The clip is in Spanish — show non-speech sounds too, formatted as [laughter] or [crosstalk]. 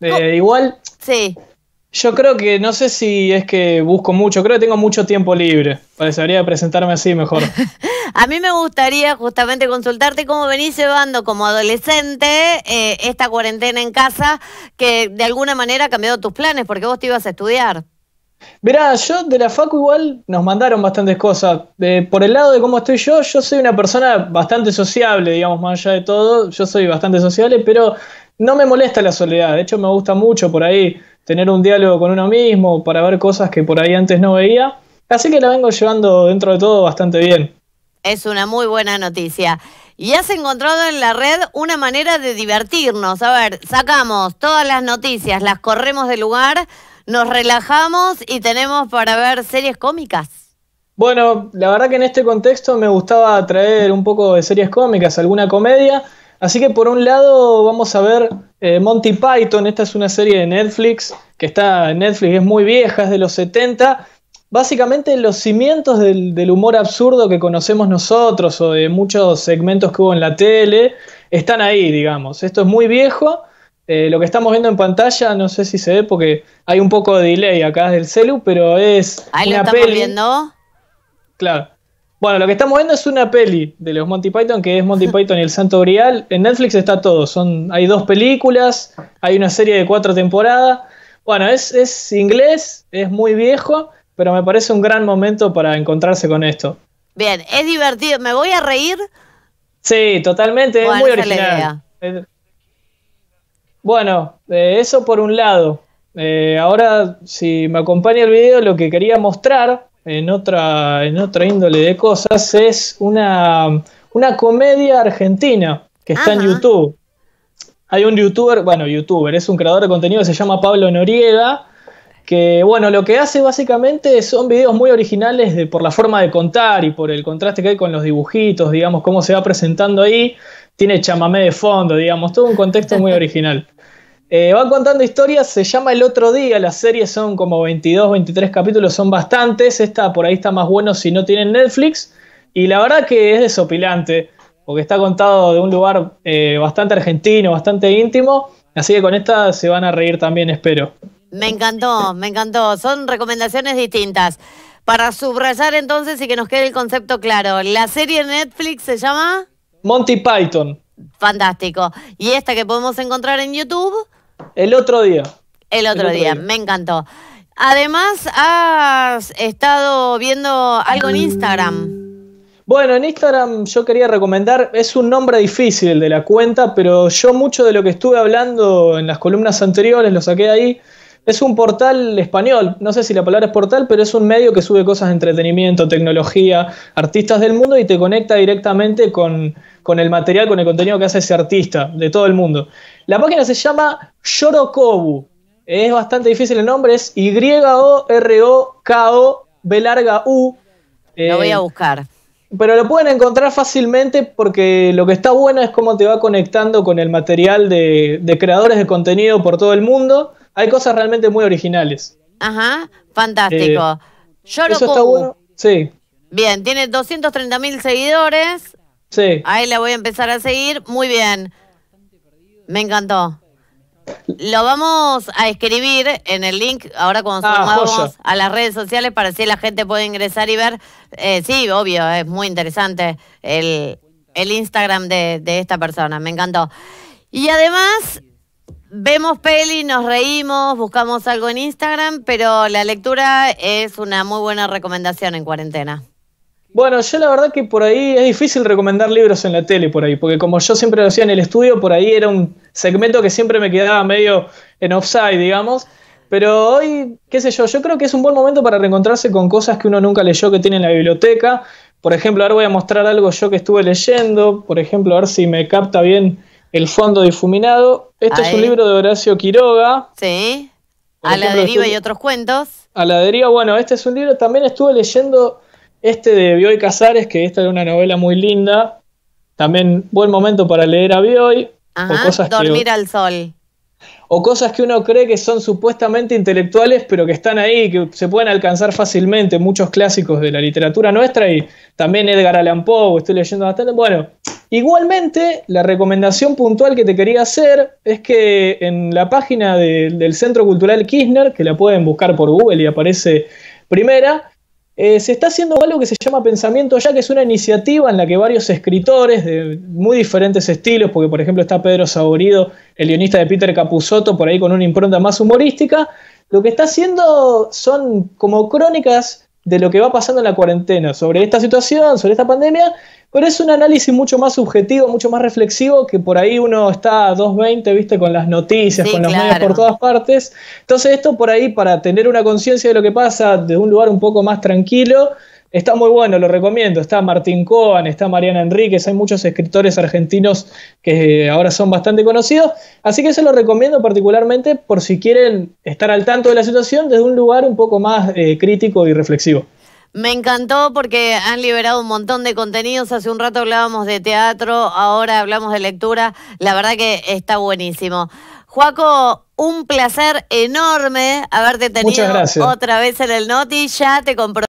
Eh, igual. Sí. Yo creo que, no sé si es que busco mucho, creo que tengo mucho tiempo libre. Parecería presentarme así mejor. [laughs] a mí me gustaría justamente consultarte cómo venís llevando como adolescente eh, esta cuarentena en casa que de alguna manera ha cambiado tus planes porque vos te ibas a estudiar. Mirá, yo de la Facu igual nos mandaron bastantes cosas. por el lado de cómo estoy yo, yo soy una persona bastante sociable, digamos, más allá de todo. Yo soy bastante sociable, pero no me molesta la soledad, de hecho me gusta mucho por ahí tener un diálogo con uno mismo para ver cosas que por ahí antes no veía, así que la vengo llevando dentro de todo bastante bien. Es una muy buena noticia. Y has encontrado en la red una manera de divertirnos. A ver, sacamos todas las noticias, las corremos del lugar, nos relajamos y tenemos para ver series cómicas. Bueno, la verdad que en este contexto me gustaba traer un poco de series cómicas, alguna comedia, Así que por un lado vamos a ver eh, Monty Python, esta es una serie de Netflix, que está en Netflix, es muy vieja, es de los 70. Básicamente los cimientos del, humor absurdo que conocemos nosotros o de muchos segmentos que hubo en la tele están ahí, digamos. Esto es muy viejo. Eh, lo que estamos viendo en pantalla, no sé si se ve porque hay un poco de delay acá del celu, pero es. Ahí una lo estamos viendo. Claro. Bueno, lo que estamos viendo es una peli de los Monty Python que es Monty [laughs] Python y el Santo Grial. En Netflix está todo. Son, hay dos películas, hay una serie de cuatro temporadas. Bueno, es, inglés, es muy viejo, pero me parece un gran momento para encontrarse con esto. Bien, es divertido. ¿Me voy a reír? Sí, totalmente. es muy original. bueno, eh, eso por un lado. Eh, ahora, si me acompaña el video, lo que quería mostrar en otra, otra índole de cosas, es una, una comedia argentina que está en YouTube. Hay un youtuber, bueno, youtuber, es un creador de contenido que se llama Pablo Noriega, que bueno, lo que hace básicamente son videos muy originales de, por la forma de contar y por el contraste que hay con los dibujitos, digamos, cómo se va presentando ahí. Tiene chamamé de fondo, digamos, todo un contexto muy [laughs] original. Eh, van contando historias, se llama El otro día, las series son como 22, 23 capítulos, son bastantes, esta por ahí está más bueno si no tienen Netflix, y la verdad que es desopilante, porque está contado de un lugar eh, bastante argentino, bastante íntimo, así que con esta se van a reír también, espero. Me encantó, me encantó, son recomendaciones distintas. Para subrayar entonces y que nos quede el concepto claro, la serie Netflix se llama... Monty Python. Fantástico. Y esta que podemos encontrar en YouTube el otro día. El otro, día. me encantó. Además, has estado viendo algo en Instagram. Bueno, en Instagram yo quería recomendar, es un nombre difícil de la cuenta, pero yo mucho de lo que estuve hablando en las columnas anteriores lo saqué ahí. Es un portal español, no sé si la palabra es portal, pero es un medio que sube cosas de entretenimiento, tecnología, artistas del mundo y te conecta directamente con, el material, con el contenido que hace ese artista de todo el mundo. La página se llama Yorokobu. Es bastante difícil el nombre, es Y-O-R-O-K-O, B larga U. lo voy a eh, buscar. Pero lo pueden encontrar fácilmente porque lo que está bueno es cómo te va conectando con el material de, de creadores de contenido por todo el mundo hay cosas realmente muy originales. Ajá, fantástico. Eh, Yo lo eso Sí. Bien, tiene 230 mil seguidores. Sí. Ahí la voy a empezar a seguir. Muy bien. Me encantó. Lo vamos a escribir en el link ahora cuando ah, a las redes sociales para que la gente puede ingresar y ver. Eh, sí, obvio, es muy interesante el, el Instagram de, de esta persona. Me encantó. Y además, vemos peli, nos reímos, buscamos algo en Instagram, pero la lectura es una muy buena recomendación en cuarentena. Bueno, yo la verdad que por ahí es difícil recomendar libros en la tele por ahí, porque como yo siempre lo hacía en el estudio, por ahí era un segmento que siempre me quedaba medio en offside, digamos. Pero hoy, qué sé yo, yo creo que es un buen momento para reencontrarse con cosas que uno nunca leyó que tiene en la biblioteca. Por ejemplo, ahora voy a mostrar algo yo que estuve leyendo, por ejemplo, a ver si me capta bien el fondo difuminado. Este es un libro de Horacio Quiroga. Sí. a la deriva y otros cuentos. A la deriva, bueno, este es un libro. También estuve leyendo este de Bioy Casares, que esta era una novela muy linda. También buen momento para leer a Bioy. Ajá, dormir al sol o cosas que uno cree que son supuestamente intelectuales, pero que están ahí, que se pueden alcanzar fácilmente, muchos clásicos de la literatura nuestra y también Edgar Allan Poe, estoy leyendo bastante. Bueno, igualmente la recomendación puntual que te quería hacer es que en la página del Centro Cultural Kirchner, que la pueden buscar por Google y aparece primera, eh, se está haciendo algo que se llama Pensamiento Ya, que es una iniciativa en la que varios escritores de muy diferentes estilos, porque por ejemplo está Pedro Saborido, el guionista de Peter Capusotto, por ahí con una impronta más humorística, lo que está haciendo son como crónicas de lo que va pasando en la cuarentena, sobre esta situación, sobre esta pandemia, pero es un análisis mucho más subjetivo, mucho más reflexivo, que por ahí uno está a 2.20, viste, con las noticias, con los medios por todas partes. Entonces esto por ahí, para tener una conciencia de lo que pasa de un lugar un poco más tranquilo, Está muy bueno, lo recomiendo. Está Martín Cohen, está Mariana Enríquez, hay muchos escritores argentinos que ahora son bastante conocidos. Así que se lo recomiendo particularmente por si quieren estar al tanto de la situación desde un lugar un poco más eh, crítico y reflexivo. Me encantó porque han liberado un montón de contenidos. Hace un rato hablábamos de teatro, ahora hablamos de lectura. La verdad que está buenísimo. Juaco, un placer enorme haberte tenido otra vez en el Noti. Ya te comprometí.